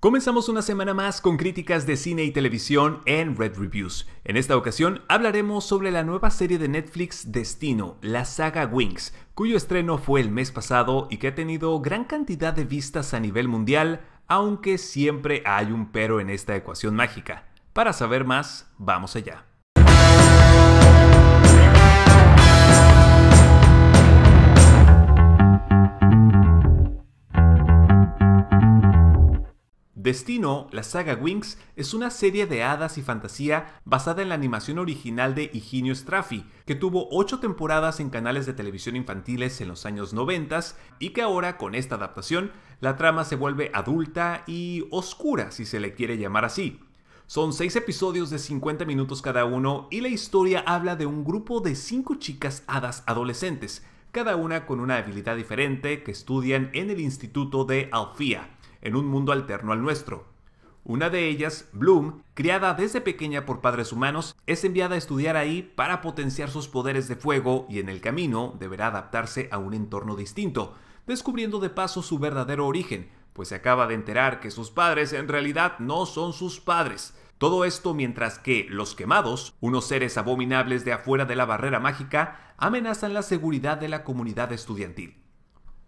Comenzamos una semana más con críticas de cine y televisión en Red Reviews. En esta ocasión hablaremos sobre la nueva serie de Netflix Destino, la saga Wings, cuyo estreno fue el mes pasado y que ha tenido gran cantidad de vistas a nivel mundial, aunque siempre hay un pero en esta ecuación mágica. Para saber más, vamos allá. destino, la saga Wings, es una serie de hadas y fantasía basada en la animación original de Higinio Straffi, que tuvo 8 temporadas en canales de televisión infantiles en los años 90 y que ahora, con esta adaptación, la trama se vuelve adulta y oscura, si se le quiere llamar así. Son 6 episodios de 50 minutos cada uno y la historia habla de un grupo de 5 chicas hadas adolescentes, cada una con una habilidad diferente que estudian en el Instituto de Alfia en un mundo alterno al nuestro. Una de ellas, Bloom, criada desde pequeña por padres humanos, es enviada a estudiar ahí para potenciar sus poderes de fuego y en el camino deberá adaptarse a un entorno distinto, descubriendo de paso su verdadero origen, pues se acaba de enterar que sus padres en realidad no son sus padres. Todo esto mientras que los quemados, unos seres abominables de afuera de la barrera mágica, amenazan la seguridad de la comunidad estudiantil.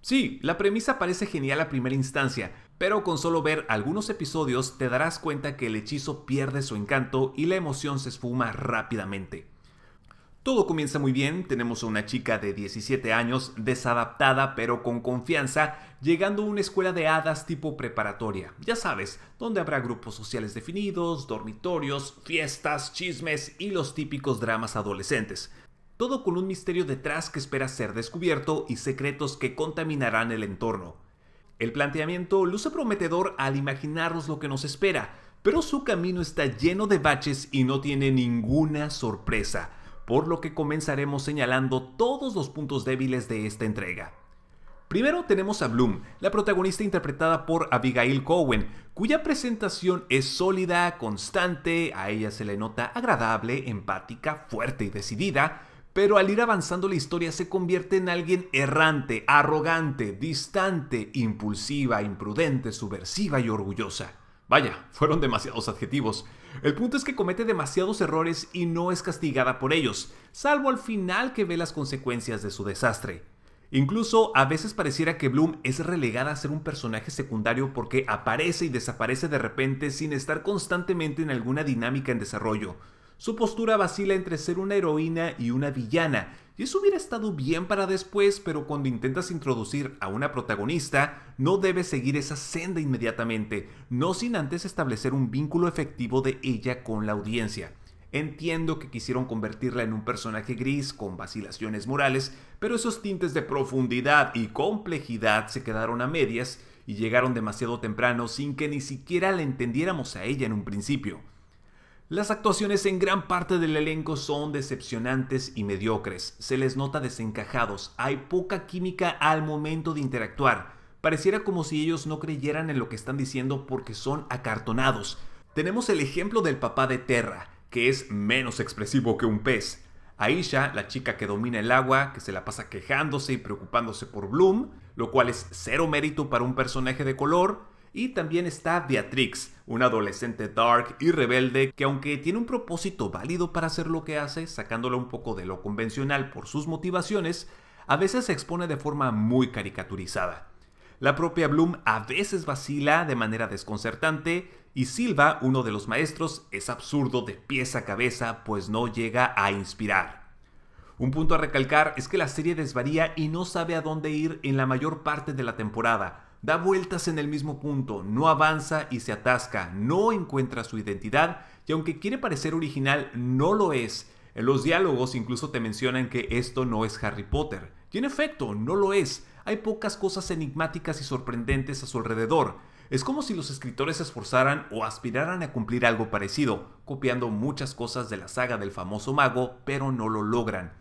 Sí, la premisa parece genial a primera instancia, pero con solo ver algunos episodios te darás cuenta que el hechizo pierde su encanto y la emoción se esfuma rápidamente. Todo comienza muy bien, tenemos a una chica de 17 años, desadaptada pero con confianza, llegando a una escuela de hadas tipo preparatoria, ya sabes, donde habrá grupos sociales definidos, dormitorios, fiestas, chismes y los típicos dramas adolescentes. Todo con un misterio detrás que espera ser descubierto y secretos que contaminarán el entorno. El planteamiento luce prometedor al imaginarnos lo que nos espera, pero su camino está lleno de baches y no tiene ninguna sorpresa, por lo que comenzaremos señalando todos los puntos débiles de esta entrega. Primero tenemos a Bloom, la protagonista interpretada por Abigail Cowen, cuya presentación es sólida, constante, a ella se le nota agradable, empática, fuerte y decidida, pero al ir avanzando la historia se convierte en alguien errante, arrogante, distante, impulsiva, imprudente, subversiva y orgullosa. Vaya, fueron demasiados adjetivos. El punto es que comete demasiados errores y no es castigada por ellos, salvo al final que ve las consecuencias de su desastre. Incluso a veces pareciera que Bloom es relegada a ser un personaje secundario porque aparece y desaparece de repente sin estar constantemente en alguna dinámica en desarrollo. Su postura vacila entre ser una heroína y una villana, y eso hubiera estado bien para después, pero cuando intentas introducir a una protagonista, no debes seguir esa senda inmediatamente, no sin antes establecer un vínculo efectivo de ella con la audiencia. Entiendo que quisieron convertirla en un personaje gris con vacilaciones morales, pero esos tintes de profundidad y complejidad se quedaron a medias y llegaron demasiado temprano sin que ni siquiera la entendiéramos a ella en un principio. Las actuaciones en gran parte del elenco son decepcionantes y mediocres, se les nota desencajados, hay poca química al momento de interactuar, pareciera como si ellos no creyeran en lo que están diciendo porque son acartonados. Tenemos el ejemplo del papá de Terra, que es menos expresivo que un pez. Aisha, la chica que domina el agua, que se la pasa quejándose y preocupándose por Bloom, lo cual es cero mérito para un personaje de color. Y también está Beatrix, una adolescente dark y rebelde que aunque tiene un propósito válido para hacer lo que hace, sacándola un poco de lo convencional por sus motivaciones, a veces se expone de forma muy caricaturizada. La propia Bloom a veces vacila de manera desconcertante y Silva, uno de los maestros, es absurdo de pies a cabeza, pues no llega a inspirar. Un punto a recalcar es que la serie desvaría y no sabe a dónde ir en la mayor parte de la temporada, da vueltas en el mismo punto, no avanza y se atasca, no encuentra su identidad y aunque quiere parecer original, no lo es. En los diálogos incluso te mencionan que esto no es Harry Potter. Y en efecto, no lo es. Hay pocas cosas enigmáticas y sorprendentes a su alrededor. Es como si los escritores se esforzaran o aspiraran a cumplir algo parecido, copiando muchas cosas de la saga del famoso mago, pero no lo logran.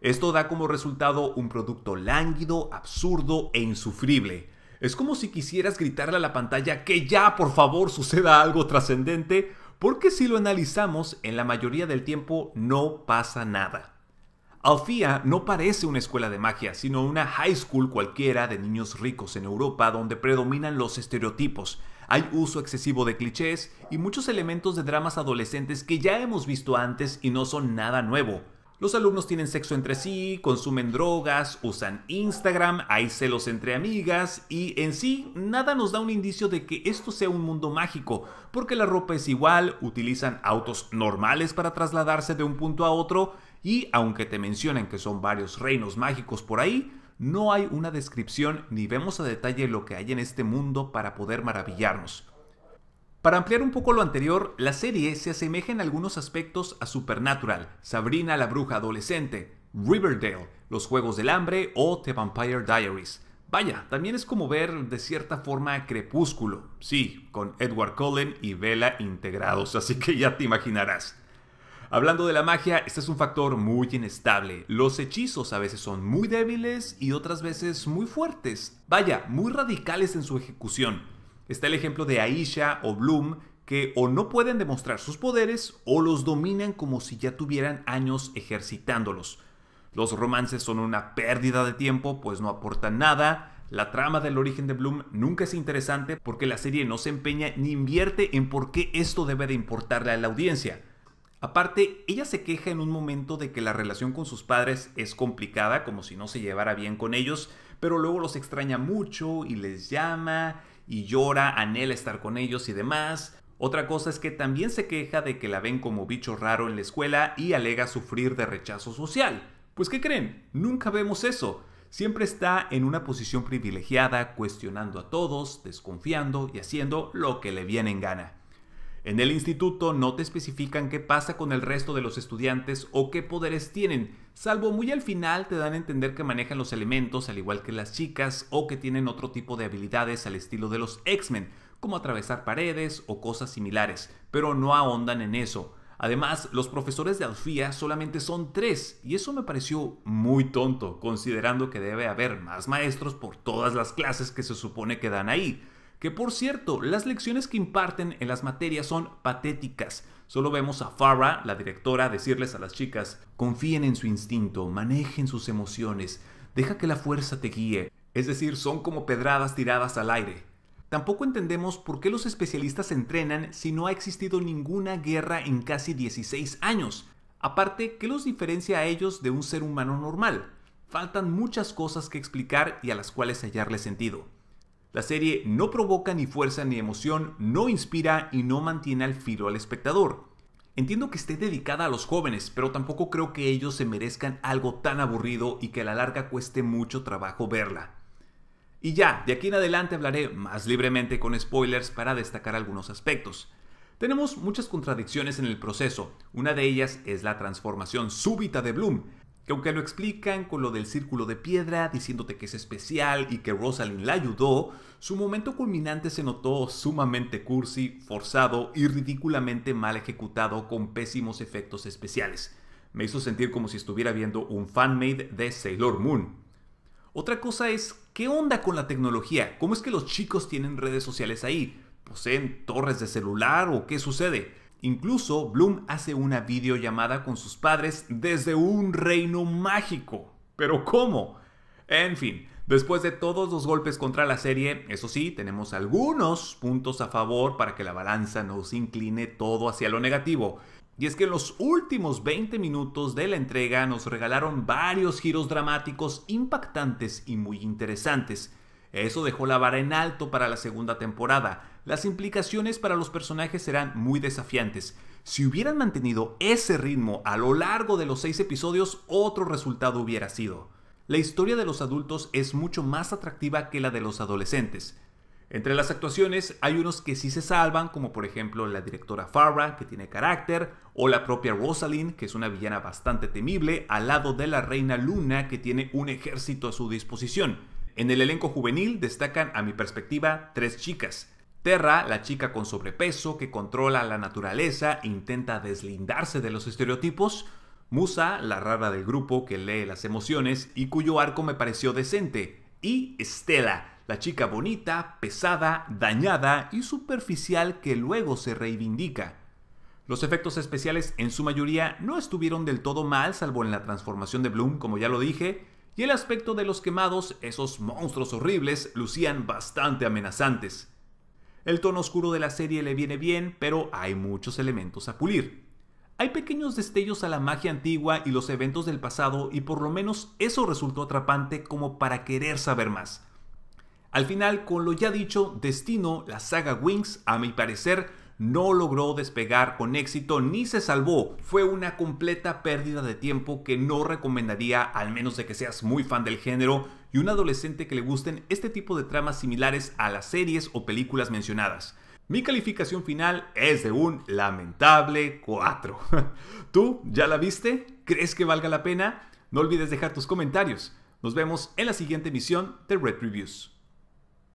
Esto da como resultado un producto lánguido, absurdo e insufrible. Es como si quisieras gritarle a la pantalla que ya por favor suceda algo trascendente, porque si lo analizamos, en la mayoría del tiempo no pasa nada. Alfia no parece una escuela de magia, sino una high school cualquiera de niños ricos en Europa donde predominan los estereotipos. Hay uso excesivo de clichés y muchos elementos de dramas adolescentes que ya hemos visto antes y no son nada nuevo. Los alumnos tienen sexo entre sí, consumen drogas, usan Instagram, hay celos entre amigas y en sí nada nos da un indicio de que esto sea un mundo mágico, porque la ropa es igual, utilizan autos normales para trasladarse de un punto a otro y aunque te mencionan que son varios reinos mágicos por ahí, no hay una descripción ni vemos a detalle lo que hay en este mundo para poder maravillarnos. Para ampliar un poco lo anterior, la serie se asemeja en algunos aspectos a Supernatural, Sabrina la Bruja Adolescente, Riverdale, Los Juegos del Hambre o The Vampire Diaries. Vaya, también es como ver de cierta forma Crepúsculo, sí, con Edward Cullen y Bella integrados, así que ya te imaginarás. Hablando de la magia, este es un factor muy inestable. Los hechizos a veces son muy débiles y otras veces muy fuertes. Vaya, muy radicales en su ejecución. Está el ejemplo de Aisha o Bloom, que o no pueden demostrar sus poderes o los dominan como si ya tuvieran años ejercitándolos. Los romances son una pérdida de tiempo, pues no aportan nada. La trama del origen de Bloom nunca es interesante porque la serie no se empeña ni invierte en por qué esto debe de importarle a la audiencia. Aparte, ella se queja en un momento de que la relación con sus padres es complicada, como si no se llevara bien con ellos, pero luego los extraña mucho y les llama y llora, anhela estar con ellos y demás. Otra cosa es que también se queja de que la ven como bicho raro en la escuela y alega sufrir de rechazo social. Pues ¿qué creen? Nunca vemos eso. Siempre está en una posición privilegiada, cuestionando a todos, desconfiando y haciendo lo que le viene en gana. En el instituto no te especifican qué pasa con el resto de los estudiantes o qué poderes tienen, salvo muy al final te dan a entender que manejan los elementos al igual que las chicas o que tienen otro tipo de habilidades al estilo de los X-Men, como atravesar paredes o cosas similares, pero no ahondan en eso. Además, los profesores de Alfía solamente son tres, y eso me pareció muy tonto, considerando que debe haber más maestros por todas las clases que se supone que dan ahí. Que por cierto, las lecciones que imparten en las materias son patéticas. Solo vemos a Farah, la directora, decirles a las chicas, confíen en su instinto, manejen sus emociones, deja que la fuerza te guíe. Es decir, son como pedradas tiradas al aire. Tampoco entendemos por qué los especialistas entrenan si no ha existido ninguna guerra en casi 16 años. Aparte, ¿qué los diferencia a ellos de un ser humano normal? Faltan muchas cosas que explicar y a las cuales hallarle sentido. La serie no provoca ni fuerza ni emoción, no inspira y no mantiene al filo al espectador. Entiendo que esté dedicada a los jóvenes, pero tampoco creo que ellos se merezcan algo tan aburrido y que a la larga cueste mucho trabajo verla. Y ya, de aquí en adelante hablaré más libremente con spoilers para destacar algunos aspectos. Tenemos muchas contradicciones en el proceso, una de ellas es la transformación súbita de Bloom, que aunque lo explican con lo del círculo de piedra, diciéndote que es especial y que Rosalind la ayudó, su momento culminante se notó sumamente cursi, forzado y ridículamente mal ejecutado con pésimos efectos especiales. Me hizo sentir como si estuviera viendo un fanmade de Sailor Moon. Otra cosa es, ¿qué onda con la tecnología? ¿Cómo es que los chicos tienen redes sociales ahí? ¿Poseen torres de celular o qué sucede? Incluso Bloom hace una videollamada con sus padres desde un reino mágico. ¿Pero cómo? En fin, después de todos los golpes contra la serie, eso sí, tenemos algunos puntos a favor para que la balanza nos incline todo hacia lo negativo. Y es que en los últimos 20 minutos de la entrega nos regalaron varios giros dramáticos impactantes y muy interesantes, eso dejó la vara en alto para la segunda temporada. Las implicaciones para los personajes serán muy desafiantes. Si hubieran mantenido ese ritmo a lo largo de los seis episodios, otro resultado hubiera sido. La historia de los adultos es mucho más atractiva que la de los adolescentes. Entre las actuaciones hay unos que sí se salvan, como por ejemplo la directora Farrah, que tiene carácter, o la propia Rosalind, que es una villana bastante temible, al lado de la reina Luna, que tiene un ejército a su disposición. En el elenco juvenil destacan, a mi perspectiva, tres chicas. Terra, la chica con sobrepeso que controla la naturaleza e intenta deslindarse de los estereotipos. Musa, la rara del grupo que lee las emociones y cuyo arco me pareció decente. Y Estela, la chica bonita, pesada, dañada y superficial que luego se reivindica. Los efectos especiales en su mayoría no estuvieron del todo mal, salvo en la transformación de Bloom, como ya lo dije, y el aspecto de los quemados, esos monstruos horribles, lucían bastante amenazantes. El tono oscuro de la serie le viene bien, pero hay muchos elementos a pulir. Hay pequeños destellos a la magia antigua y los eventos del pasado y por lo menos eso resultó atrapante como para querer saber más. Al final, con lo ya dicho, Destino, la saga Wings, a mi parecer, no logró despegar con éxito ni se salvó. Fue una completa pérdida de tiempo que no recomendaría, al menos de que seas muy fan del género y un adolescente que le gusten este tipo de tramas similares a las series o películas mencionadas. Mi calificación final es de un lamentable 4. ¿Tú ya la viste? ¿Crees que valga la pena? No olvides dejar tus comentarios. Nos vemos en la siguiente emisión de Red Reviews.